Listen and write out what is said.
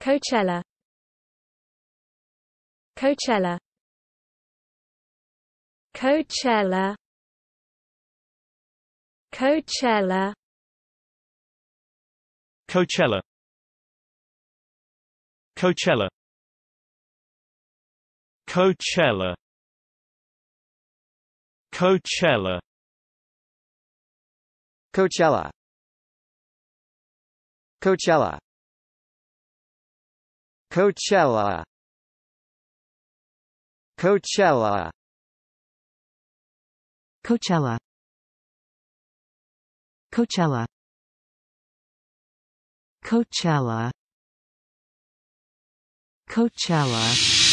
Coachella Coachella Coachella Coachella Coachella Coachella Coachella Coachella Coachella Coachella Coachella Coachella Coachella Coachella Coachella Coachella